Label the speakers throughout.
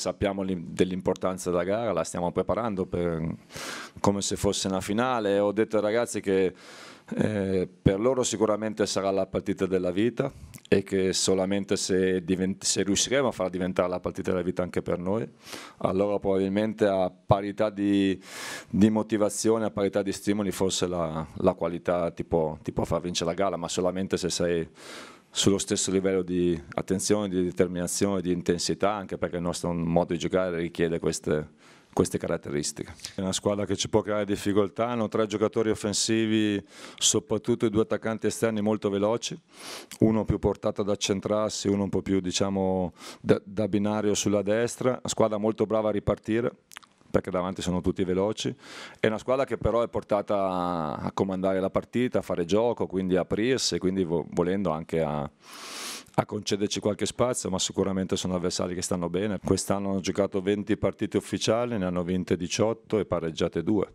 Speaker 1: Sappiamo dell'importanza della gara, la stiamo preparando per, come se fosse una finale. Ho detto ai ragazzi che eh, per loro sicuramente sarà la partita della vita e che solamente se, se, riusciremo a far diventare la partita della vita anche per noi, allora probabilmente a parità di, di motivazione, a parità di stimoli, forse la, la qualità ti può, ti può far vincere la gara, ma solamente se sei sullo stesso livello di attenzione, di determinazione, di intensità, anche perché il nostro modo di giocare richiede queste, queste caratteristiche. È una squadra che ci può creare difficoltà, hanno tre giocatori offensivi, soprattutto i due attaccanti esterni molto veloci, uno più portato ad accentrarsi, uno un po' più diciamo, da, da binario sulla destra, squadra molto brava a ripartire, perché davanti sono tutti veloci. È una squadra che però è portata a comandare la partita, a fare gioco, quindi a aprirsi, quindi volendo anche a, a concederci qualche spazio, ma sicuramente sono avversari che stanno bene. Quest'anno hanno giocato 20 partite ufficiali, ne hanno vinte 18 e pareggiate 2.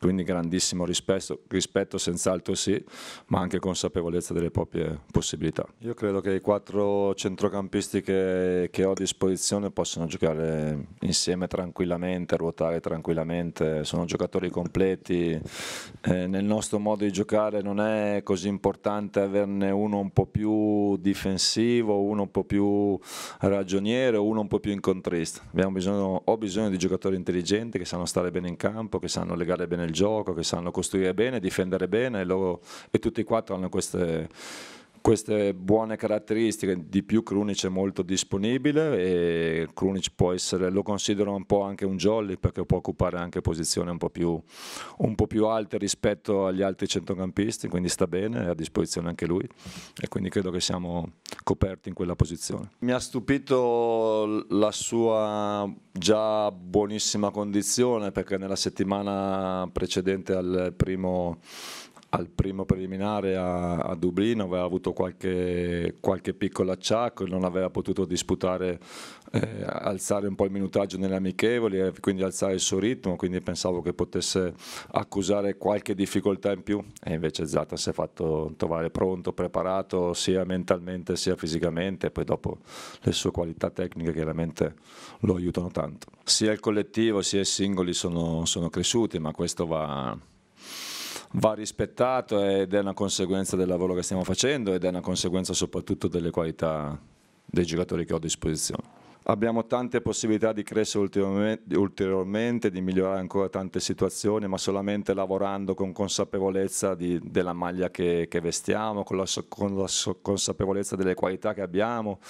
Speaker 1: Quindi grandissimo rispetto, rispetto senz'altro sì, ma anche consapevolezza delle proprie possibilità. Io credo che i quattro centrocampisti che, che ho a disposizione possano giocare insieme tranquillamente, ruotare tranquillamente, sono giocatori completi. Eh, nel nostro modo di giocare non è così importante averne uno un po' più difensivo, uno un po' più ragioniero, uno un po' più incontrista. Bisogno, ho bisogno di giocatori intelligenti che sanno stare bene in campo, che sanno legare bene il il gioco, che sanno costruire bene, difendere bene loro, e tutti e quattro hanno queste queste buone caratteristiche, di più Krunic è molto disponibile e Krunic può essere, lo considero un po' anche un jolly perché può occupare anche posizioni un po' più, un po più alte rispetto agli altri centrocampisti, quindi sta bene, è a disposizione anche lui e quindi credo che siamo coperti in quella posizione. Mi ha stupito la sua già buonissima condizione perché nella settimana precedente al primo al primo preliminare a, a, Dublino aveva avuto qualche, qualche piccolo acciacco, non aveva potuto disputare, eh, alzare un po' il minutaggio nelle amichevoli e quindi alzare il suo ritmo, quindi pensavo che potesse accusare qualche difficoltà in più e invece Zata si è fatto trovare pronto, preparato sia mentalmente sia fisicamente poi dopo le sue qualità tecniche chiaramente lo aiutano tanto. Sia il collettivo sia i singoli sono, sono cresciuti ma questo va va rispettato ed è una conseguenza del lavoro che stiamo facendo ed è una conseguenza soprattutto delle qualità dei giocatori che ho a disposizione. Abbiamo tante possibilità di crescere ulteriormente, di migliorare ancora tante situazioni, ma solamente lavorando con consapevolezza di, della maglia che, che vestiamo, con la, con la consapevolezza delle qualità che abbiamo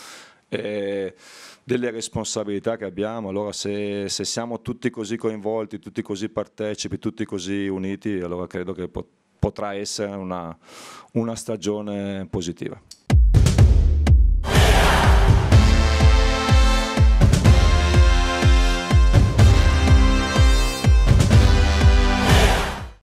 Speaker 1: eh, delle responsabilità che abbiamo. Allora se, se, siamo tutti così coinvolti, tutti così partecipi, tutti così uniti, allora credo che pot potrà essere una, una stagione positiva.